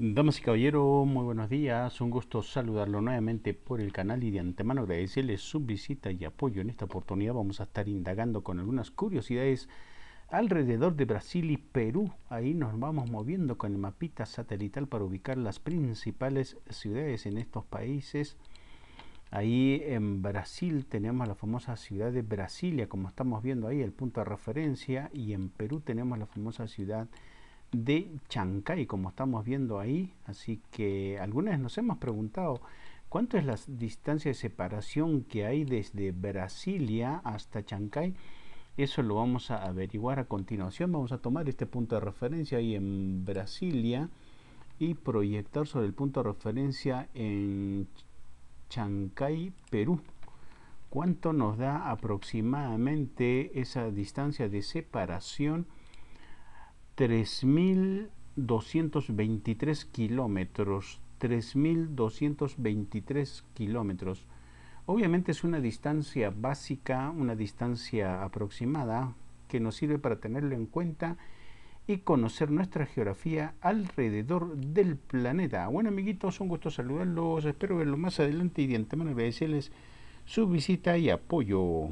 Damas y caballeros, muy buenos días. Un gusto saludarlo nuevamente por el canal y de antemano agradecerles su visita y apoyo. En esta oportunidad vamos a estar indagando con algunas curiosidades alrededor de Brasil y Perú. Ahí nos vamos moviendo con el mapita satelital para ubicar las principales ciudades en estos países. Ahí en Brasil tenemos la famosa ciudad de Brasilia, como estamos viendo ahí, el punto de referencia. Y en Perú tenemos la famosa ciudad de de Chancay, como estamos viendo ahí. Así que algunas nos hemos preguntado cuánto es la distancia de separación que hay desde Brasilia hasta Chancay. Eso lo vamos a averiguar a continuación. Vamos a tomar este punto de referencia ahí en Brasilia y proyectar sobre el punto de referencia en Chancay, Perú. ¿Cuánto nos da aproximadamente esa distancia de separación? 3.223 kilómetros. 3.223 kilómetros. Obviamente es una distancia básica, una distancia aproximada que nos sirve para tenerlo en cuenta y conocer nuestra geografía alrededor del planeta. Bueno amiguitos, un gusto saludarlos, espero verlos más adelante y de antemano agradecerles su visita y apoyo.